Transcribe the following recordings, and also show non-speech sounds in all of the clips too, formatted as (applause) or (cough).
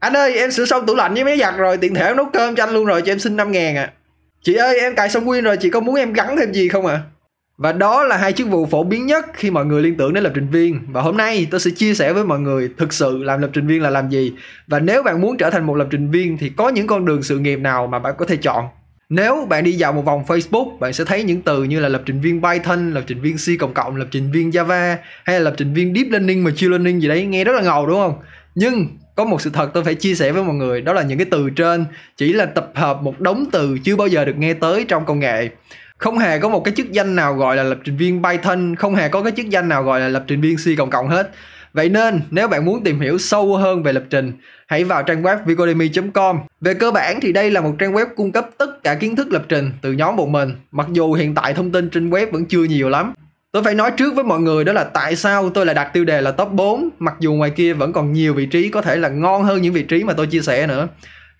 anh ơi em sửa xong tủ lạnh với máy giặt rồi tiện thể em nấu cơm cho anh luôn rồi cho em xin 5 ngàn ạ à. chị ơi em cài xong win rồi chị có muốn em gắn thêm gì không ạ à? và đó là hai chức vụ phổ biến nhất khi mọi người liên tưởng đến lập trình viên và hôm nay tôi sẽ chia sẻ với mọi người thực sự làm lập trình viên là làm gì và nếu bạn muốn trở thành một lập trình viên thì có những con đường sự nghiệp nào mà bạn có thể chọn nếu bạn đi dạo một vòng Facebook bạn sẽ thấy những từ như là lập trình viên Python, lập trình viên C lập trình viên Java hay là lập trình viên Deep Learning, Machine Learning gì đấy nghe rất là ngầu đúng không? Nhưng có một sự thật tôi phải chia sẻ với mọi người đó là những cái từ trên chỉ là tập hợp một đống từ chưa bao giờ được nghe tới trong công nghệ không hề có một cái chức danh nào gọi là lập trình viên Python, không hề có cái chức danh nào gọi là lập trình viên C cộng cộng hết. Vậy nên, nếu bạn muốn tìm hiểu sâu hơn về lập trình, hãy vào trang web vicodemy.com. Về cơ bản thì đây là một trang web cung cấp tất cả kiến thức lập trình từ nhóm bọn mình, mặc dù hiện tại thông tin trên web vẫn chưa nhiều lắm. Tôi phải nói trước với mọi người đó là tại sao tôi lại đặt tiêu đề là top 4, mặc dù ngoài kia vẫn còn nhiều vị trí có thể là ngon hơn những vị trí mà tôi chia sẻ nữa.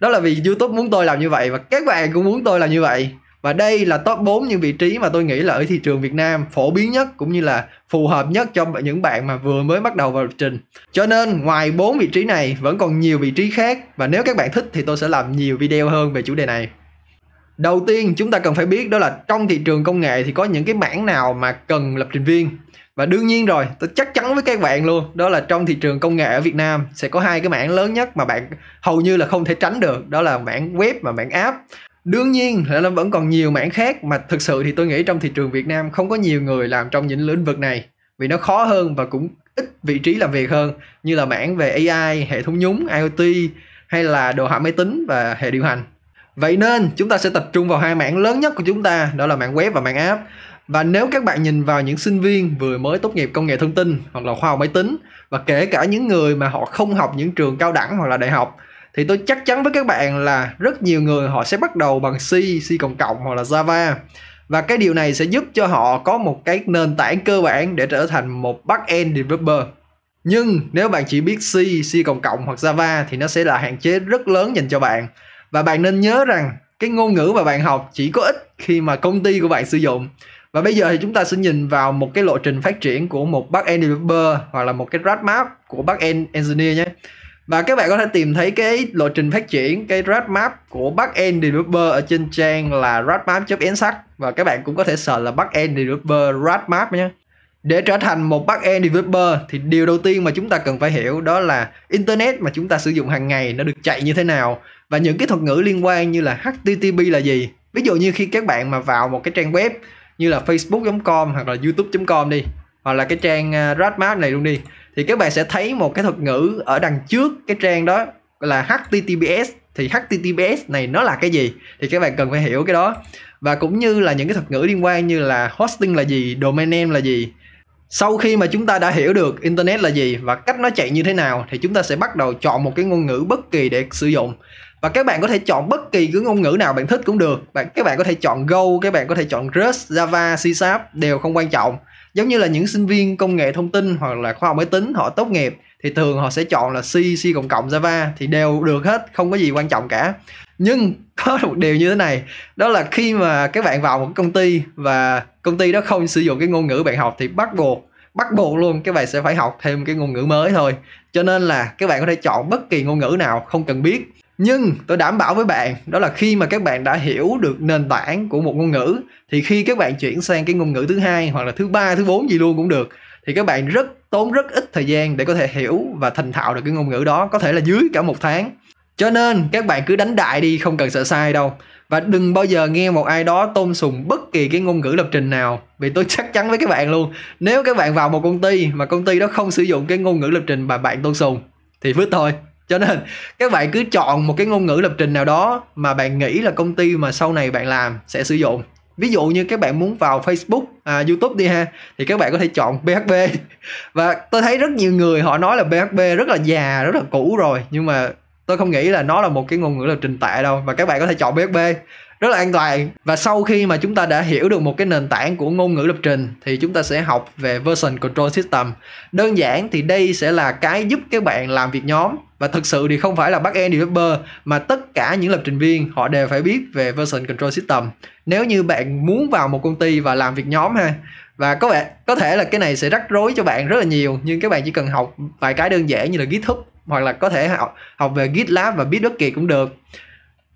Đó là vì YouTube muốn tôi làm như vậy và các bạn cũng muốn tôi làm như vậy và đây là top 4 những vị trí mà tôi nghĩ là ở thị trường Việt Nam phổ biến nhất cũng như là phù hợp nhất cho những bạn mà vừa mới bắt đầu vào trình. Cho nên ngoài 4 vị trí này vẫn còn nhiều vị trí khác và nếu các bạn thích thì tôi sẽ làm nhiều video hơn về chủ đề này. Đầu tiên chúng ta cần phải biết đó là trong thị trường công nghệ thì có những cái mảng nào mà cần lập trình viên. Và đương nhiên rồi, tôi chắc chắn với các bạn luôn, đó là trong thị trường công nghệ ở Việt Nam sẽ có hai cái mảng lớn nhất mà bạn hầu như là không thể tránh được, đó là mảng web và mảng app đương nhiên là vẫn còn nhiều mảng khác mà thực sự thì tôi nghĩ trong thị trường Việt Nam không có nhiều người làm trong những lĩnh vực này vì nó khó hơn và cũng ít vị trí làm việc hơn như là mảng về AI, hệ thống nhúng, IoT hay là đồ họa máy tính và hệ điều hành. Vậy nên chúng ta sẽ tập trung vào hai mảng lớn nhất của chúng ta đó là mảng web và mảng app. Và nếu các bạn nhìn vào những sinh viên vừa mới tốt nghiệp công nghệ thông tin hoặc là khoa học máy tính và kể cả những người mà họ không học những trường cao đẳng hoặc là đại học thì tôi chắc chắn với các bạn là rất nhiều người họ sẽ bắt đầu bằng C, C cộng cộng hoặc là Java và cái điều này sẽ giúp cho họ có một cái nền tảng cơ bản để trở thành một back-end developer. Nhưng nếu bạn chỉ biết C, C cộng cộng hoặc Java thì nó sẽ là hạn chế rất lớn dành cho bạn. Và bạn nên nhớ rằng cái ngôn ngữ mà bạn học chỉ có ích khi mà công ty của bạn sử dụng. Và bây giờ thì chúng ta sẽ nhìn vào một cái lộ trình phát triển của một back-end developer hoặc là một cái roadmap của back-end engineer nhé và các bạn có thể tìm thấy cái lộ trình phát triển cái roadmap của end developer ở trên trang là roadmap sắc và các bạn cũng có thể search là end developer roadmap nhé để trở thành một end developer thì điều đầu tiên mà chúng ta cần phải hiểu đó là internet mà chúng ta sử dụng hàng ngày nó được chạy như thế nào và những cái thuật ngữ liên quan như là http là gì ví dụ như khi các bạn mà vào một cái trang web như là facebook.com hoặc là youtube.com đi hoặc là cái trang ờ, Radmap này luôn đi thì các bạn sẽ thấy một cái thuật ngữ ở đằng trước cái trang đó là HTTPS thì HTTPS này nó là cái gì thì các bạn cần phải hiểu cái đó và cũng như là những cái thuật ngữ liên quan như là hosting là gì domain name là gì sau khi mà chúng ta đã hiểu được internet là gì và cách nó chạy như thế nào thì chúng ta sẽ bắt đầu chọn một cái ngôn ngữ bất kỳ để sử dụng và các bạn có thể chọn bất kỳ cái ngôn ngữ nào bạn thích cũng được bạn các bạn có thể chọn Go các bạn có thể chọn Rust Java C Sharp đều không quan trọng giống như là những sinh viên công nghệ thông tin hoặc là khoa học máy tính họ tốt nghiệp thì thường họ sẽ chọn là C, C cộng cộng Java thì đều được hết, không có gì quan trọng cả. Nhưng (laughs) có một điều như thế này, đó là khi mà các bạn vào một công ty và công ty đó không sử dụng cái ngôn ngữ bạn học thì bắt buộc bắt buộc luôn các bạn sẽ phải học thêm cái ngôn ngữ mới thôi cho nên là các bạn có thể chọn bất kỳ ngôn ngữ nào không cần biết nhưng tôi đảm bảo với bạn đó là khi mà các bạn đã hiểu được nền tảng của một ngôn ngữ thì khi các bạn chuyển sang cái ngôn ngữ thứ hai hoặc là thứ ba thứ bốn gì luôn cũng được thì các bạn rất tốn rất ít thời gian để có thể hiểu và thành thạo được cái ngôn ngữ đó có thể là dưới cả một tháng cho nên các bạn cứ đánh đại đi không cần sợ sai đâu và đừng bao giờ nghe một ai đó tôn sùng bất kỳ cái ngôn ngữ lập trình nào vì tôi chắc chắn với các bạn luôn nếu các bạn vào một công ty mà công ty đó không sử dụng cái ngôn ngữ lập trình mà bạn tôn sùng thì vứt thôi cho nên các bạn cứ chọn một cái ngôn ngữ lập trình nào đó mà bạn nghĩ là công ty mà sau này bạn làm sẽ sử dụng ví dụ như các bạn muốn vào Facebook, à, YouTube đi ha thì các bạn có thể chọn PHP (laughs) và tôi thấy rất nhiều người họ nói là PHP rất là già rất là cũ rồi nhưng mà tôi không nghĩ là nó là một cái ngôn ngữ lập trình tệ đâu và các bạn có thể chọn PHP rất là an toàn và sau khi mà chúng ta đã hiểu được một cái nền tảng của ngôn ngữ lập trình thì chúng ta sẽ học về version control system đơn giản thì đây sẽ là cái giúp các bạn làm việc nhóm và thực sự thì không phải là bắt backend developer mà tất cả những lập trình viên họ đều phải biết về version control system nếu như bạn muốn vào một công ty và làm việc nhóm ha và có vẻ có thể là cái này sẽ rắc rối cho bạn rất là nhiều nhưng các bạn chỉ cần học vài cái đơn giản như là GitHub hoặc là có thể học học về GitLab và Bitbucket cũng được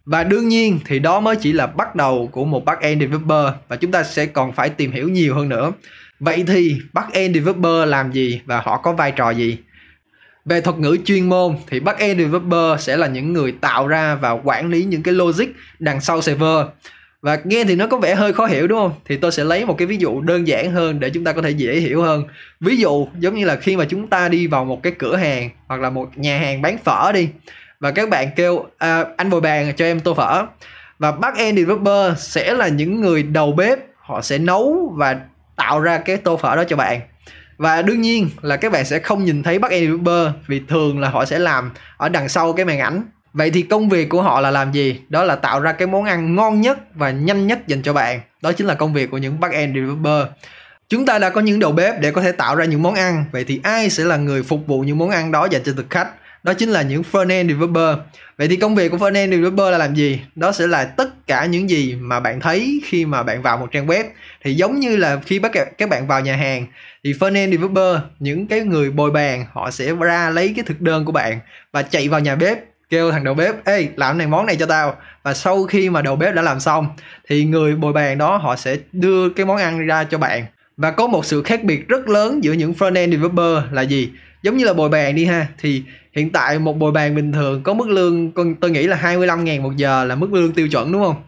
và đương nhiên thì đó mới chỉ là bắt đầu của một back-end developer và chúng ta sẽ còn phải tìm hiểu nhiều hơn nữa. Vậy thì back-end developer làm gì và họ có vai trò gì? Về thuật ngữ chuyên môn thì back-end developer sẽ là những người tạo ra và quản lý những cái logic đằng sau server. Và nghe thì nó có vẻ hơi khó hiểu đúng không? Thì tôi sẽ lấy một cái ví dụ đơn giản hơn để chúng ta có thể dễ hiểu hơn. Ví dụ giống như là khi mà chúng ta đi vào một cái cửa hàng hoặc là một nhà hàng bán phở đi và các bạn kêu à, anh bồi bàn cho em tô phở và back end developer sẽ là những người đầu bếp họ sẽ nấu và tạo ra cái tô phở đó cho bạn và đương nhiên là các bạn sẽ không nhìn thấy back end developer vì thường là họ sẽ làm ở đằng sau cái màn ảnh vậy thì công việc của họ là làm gì đó là tạo ra cái món ăn ngon nhất và nhanh nhất dành cho bạn đó chính là công việc của những back end developer chúng ta đã có những đầu bếp để có thể tạo ra những món ăn vậy thì ai sẽ là người phục vụ những món ăn đó dành cho thực khách đó chính là những front end developer vậy thì công việc của front end developer là làm gì đó sẽ là tất cả những gì mà bạn thấy khi mà bạn vào một trang web thì giống như là khi bắt các bạn vào nhà hàng thì front end developer những cái người bồi bàn họ sẽ ra lấy cái thực đơn của bạn và chạy vào nhà bếp kêu thằng đầu bếp ê làm này món này cho tao và sau khi mà đầu bếp đã làm xong thì người bồi bàn đó họ sẽ đưa cái món ăn ra cho bạn và có một sự khác biệt rất lớn giữa những front end developer là gì giống như là bồi bàn đi ha thì hiện tại một bồi bàn bình thường có mức lương con tôi nghĩ là 25 ngàn một giờ là mức lương tiêu chuẩn đúng không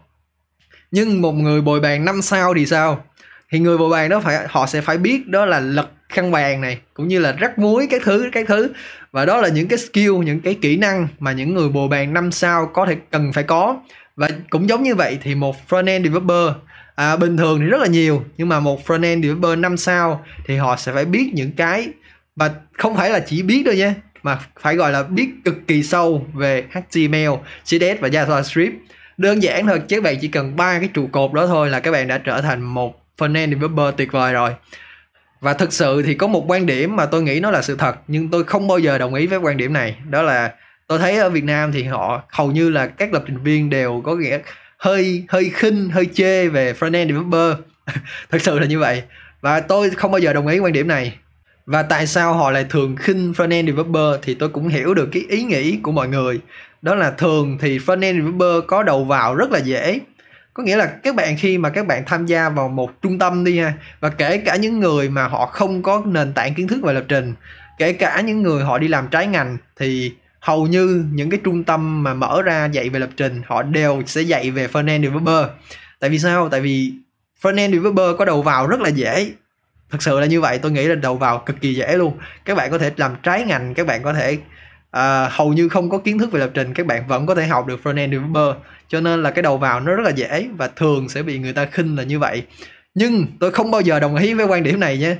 nhưng một người bồi bàn 5 sao thì sao thì người bồi bàn đó phải họ sẽ phải biết đó là lật khăn bàn này cũng như là rắc muối các thứ các thứ và đó là những cái skill những cái kỹ năng mà những người bồi bàn 5 sao có thể cần phải có và cũng giống như vậy thì một front end developer à, bình thường thì rất là nhiều nhưng mà một front end developer 5 sao thì họ sẽ phải biết những cái và không phải là chỉ biết đâu nha mà phải gọi là biết cực kỳ sâu về HTML, CSS và JavaScript. Đơn giản thôi, các bạn chỉ cần ba cái trụ cột đó thôi là các bạn đã trở thành một frontend developer tuyệt vời rồi. Và thực sự thì có một quan điểm mà tôi nghĩ nó là sự thật nhưng tôi không bao giờ đồng ý với quan điểm này, đó là tôi thấy ở Việt Nam thì họ hầu như là các lập trình viên đều có nghĩa hơi hơi khinh, hơi chê về frontend developer. (laughs) thực sự là như vậy. Và tôi không bao giờ đồng ý quan điểm này và tại sao họ lại thường khinh front-end developer thì tôi cũng hiểu được cái ý nghĩ của mọi người đó là thường thì front-end developer có đầu vào rất là dễ có nghĩa là các bạn khi mà các bạn tham gia vào một trung tâm đi ha và kể cả những người mà họ không có nền tảng kiến thức về lập trình kể cả những người họ đi làm trái ngành thì hầu như những cái trung tâm mà mở ra dạy về lập trình họ đều sẽ dạy về front-end developer tại vì sao tại vì front-end developer có đầu vào rất là dễ thật sự là như vậy tôi nghĩ là đầu vào cực kỳ dễ luôn các bạn có thể làm trái ngành các bạn có thể uh, hầu như không có kiến thức về lập trình các bạn vẫn có thể học được front end developer cho nên là cái đầu vào nó rất là dễ và thường sẽ bị người ta khinh là như vậy nhưng tôi không bao giờ đồng ý với quan điểm này nhé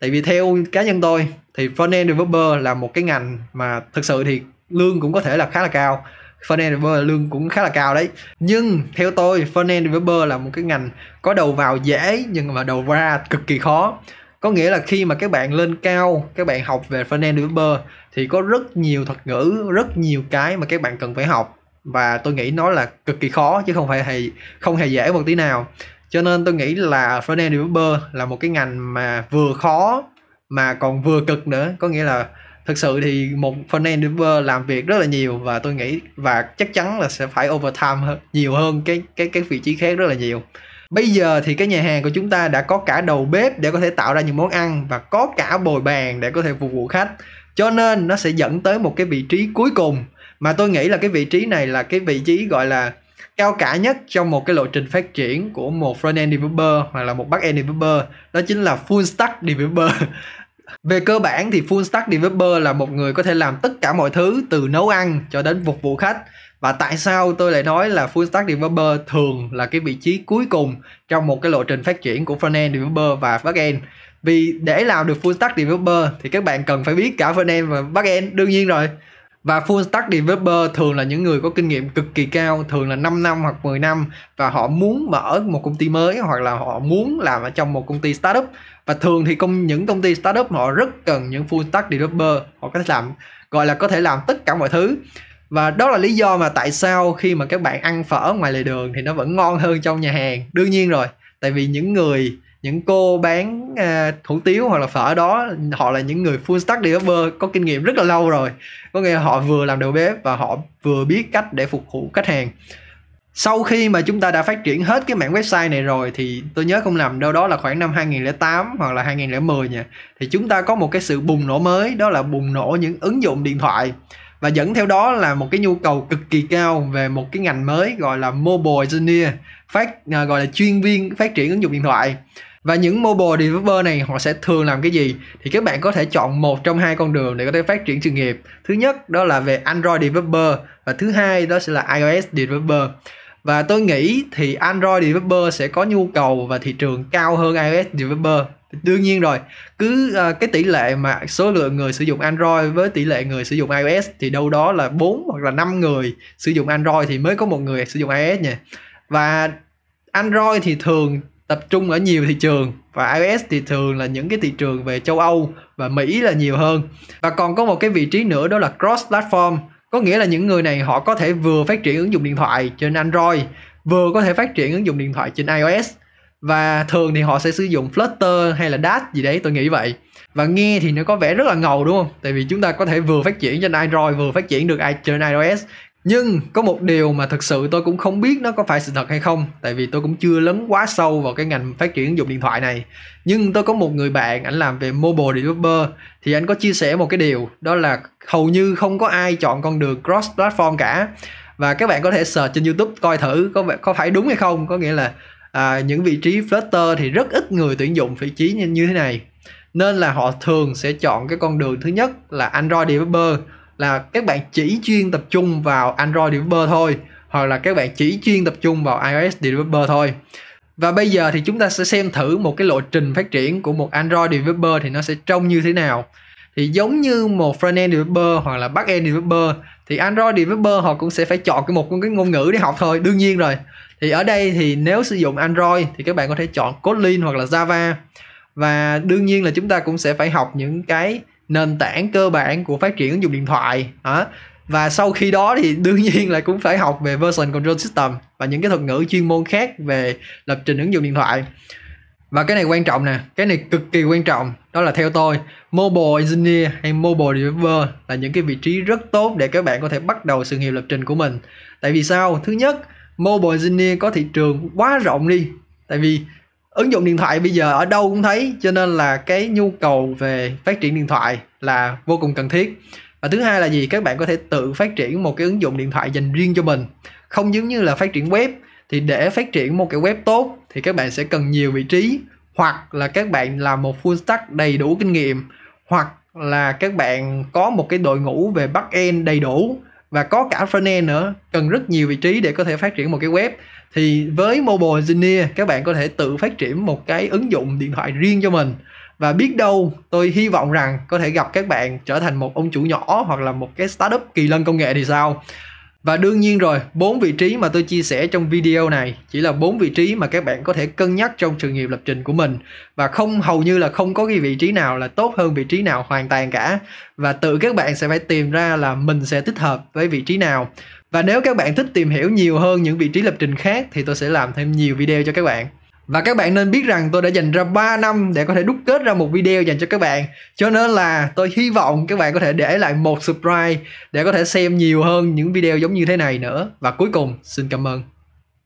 tại vì theo cá nhân tôi thì front end developer là một cái ngành mà thực sự thì lương cũng có thể là khá là cao front-end developer lương cũng khá là cao đấy nhưng theo tôi front-end developer là một cái ngành có đầu vào dễ nhưng mà đầu ra cực kỳ khó có nghĩa là khi mà các bạn lên cao các bạn học về front-end developer thì có rất nhiều thuật ngữ rất nhiều cái mà các bạn cần phải học và tôi nghĩ nó là cực kỳ khó chứ không phải hề không hề dễ một tí nào cho nên tôi nghĩ là front-end developer là một cái ngành mà vừa khó mà còn vừa cực nữa có nghĩa là thực sự thì một front-end developer làm việc rất là nhiều và tôi nghĩ và chắc chắn là sẽ phải overtime hơn, nhiều hơn cái cái cái vị trí khác rất là nhiều Bây giờ thì cái nhà hàng của chúng ta đã có cả đầu bếp để có thể tạo ra những món ăn và có cả bồi bàn để có thể phục vụ khách. Cho nên nó sẽ dẫn tới một cái vị trí cuối cùng mà tôi nghĩ là cái vị trí này là cái vị trí gọi là cao cả nhất trong một cái lộ trình phát triển của một front end developer hoặc là một back end developer đó chính là full stack developer về cơ bản thì full stack developer là một người có thể làm tất cả mọi thứ từ nấu ăn cho đến phục vụ khách. Và tại sao tôi lại nói là full stack developer thường là cái vị trí cuối cùng trong một cái lộ trình phát triển của front-end developer và back-end? Vì để làm được full stack developer thì các bạn cần phải biết cả front-end và back-end đương nhiên rồi và full stack developer thường là những người có kinh nghiệm cực kỳ cao thường là 5 năm hoặc 10 năm và họ muốn mở một công ty mới hoặc là họ muốn làm ở trong một công ty startup và thường thì công những công ty startup họ rất cần những full stack developer họ có thể làm gọi là có thể làm tất cả mọi thứ và đó là lý do mà tại sao khi mà các bạn ăn phở ngoài lề đường thì nó vẫn ngon hơn trong nhà hàng đương nhiên rồi tại vì những người những cô bán à, hủ tiếu hoặc là phở đó họ là những người full stack developer có kinh nghiệm rất là lâu rồi có nghĩa là họ vừa làm đầu bếp và họ vừa biết cách để phục vụ khách hàng sau khi mà chúng ta đã phát triển hết cái mạng website này rồi thì tôi nhớ không lầm đâu đó là khoảng năm 2008 hoặc là 2010 nha thì chúng ta có một cái sự bùng nổ mới đó là bùng nổ những ứng dụng điện thoại và dẫn theo đó là một cái nhu cầu cực kỳ cao về một cái ngành mới gọi là mobile engineer phát ờ, gọi là chuyên viên phát triển ứng dụng điện thoại và những mobile developer này họ sẽ thường làm cái gì thì các bạn có thể chọn một trong hai con đường để có thể phát triển sự nghiệp thứ nhất đó là về android developer và thứ hai đó sẽ là ios developer và tôi nghĩ thì android developer sẽ có nhu cầu và thị trường cao hơn ios developer đương nhiên rồi cứ uh, cái tỷ lệ mà số lượng người sử dụng android với tỷ lệ người sử dụng ios thì đâu đó là 4 hoặc là 5 người sử dụng android thì mới có một người sử dụng ios nha và android thì thường tập trung ở nhiều thị trường và iOS thì thường là những cái thị trường về châu Âu và Mỹ là nhiều hơn. Và còn có một cái vị trí nữa đó là cross platform, có nghĩa là những người này họ có thể vừa phát triển ứng dụng điện thoại trên Android, vừa có thể phát triển ứng dụng điện thoại trên iOS và thường thì họ sẽ sử dụng Flutter hay là dart gì đấy tôi nghĩ vậy và nghe thì nó có vẻ rất là ngầu đúng không tại vì chúng ta có thể vừa phát triển trên Android vừa phát triển được trên iOS nhưng có một điều mà thực sự tôi cũng không biết nó có phải sự thật hay không tại vì tôi cũng chưa lấn quá sâu vào cái ngành phát triển ứng dụng điện thoại này nhưng tôi có một người bạn ảnh làm về mobile developer thì anh có chia sẻ một cái điều đó là hầu như không có ai chọn con đường cross platform cả và các bạn có thể search trên youtube coi thử có có phải đúng hay không có nghĩa là à, những vị trí flutter thì rất ít người tuyển dụng vị trí như, như thế này nên là họ thường sẽ chọn cái con đường thứ nhất là android developer là các bạn chỉ chuyên tập trung vào Android developer thôi hoặc là các bạn chỉ chuyên tập trung vào iOS developer thôi và bây giờ thì chúng ta sẽ xem thử một cái lộ trình phát triển của một Android developer thì nó sẽ trông như thế nào thì giống như một Frontend developer hoặc là Backend developer thì Android developer họ cũng sẽ phải chọn cái một cái ngôn ngữ để học thôi đương nhiên rồi thì ở đây thì nếu sử dụng Android thì các bạn có thể chọn Kotlin hoặc là Java và đương nhiên là chúng ta cũng sẽ phải học những cái nền tảng cơ bản của phát triển ứng dụng điện thoại hả và sau khi đó thì đương nhiên là cũng phải học về version control system và những cái thuật ngữ chuyên môn khác về lập trình ứng dụng điện thoại và cái này quan trọng nè cái này cực kỳ quan trọng đó là theo tôi mobile engineer hay mobile developer là những cái vị trí rất tốt để các bạn có thể bắt đầu sự nghiệp lập trình của mình tại vì sao thứ nhất mobile engineer có thị trường quá rộng đi tại vì ứng dụng điện thoại bây giờ ở đâu cũng thấy cho nên là cái nhu cầu về phát triển điện thoại là vô cùng cần thiết và thứ hai là gì các bạn có thể tự phát triển một cái ứng dụng điện thoại dành riêng cho mình không giống như là phát triển web thì để phát triển một cái web tốt thì các bạn sẽ cần nhiều vị trí hoặc là các bạn là một full stack đầy đủ kinh nghiệm hoặc là các bạn có một cái đội ngũ về back end đầy đủ và có cả front end nữa cần rất nhiều vị trí để có thể phát triển một cái web thì với mobile engineer các bạn có thể tự phát triển một cái ứng dụng điện thoại riêng cho mình và biết đâu tôi hy vọng rằng có thể gặp các bạn trở thành một ông chủ nhỏ hoặc là một cái startup kỳ lân công nghệ thì sao và đương nhiên rồi, bốn vị trí mà tôi chia sẻ trong video này chỉ là bốn vị trí mà các bạn có thể cân nhắc trong sự nghiệp lập trình của mình và không hầu như là không có cái vị trí nào là tốt hơn vị trí nào hoàn toàn cả và tự các bạn sẽ phải tìm ra là mình sẽ thích hợp với vị trí nào. Và nếu các bạn thích tìm hiểu nhiều hơn những vị trí lập trình khác thì tôi sẽ làm thêm nhiều video cho các bạn. Và các bạn nên biết rằng tôi đã dành ra 3 năm để có thể đúc kết ra một video dành cho các bạn. Cho nên là tôi hy vọng các bạn có thể để lại một subscribe để có thể xem nhiều hơn những video giống như thế này nữa. Và cuối cùng, xin cảm ơn.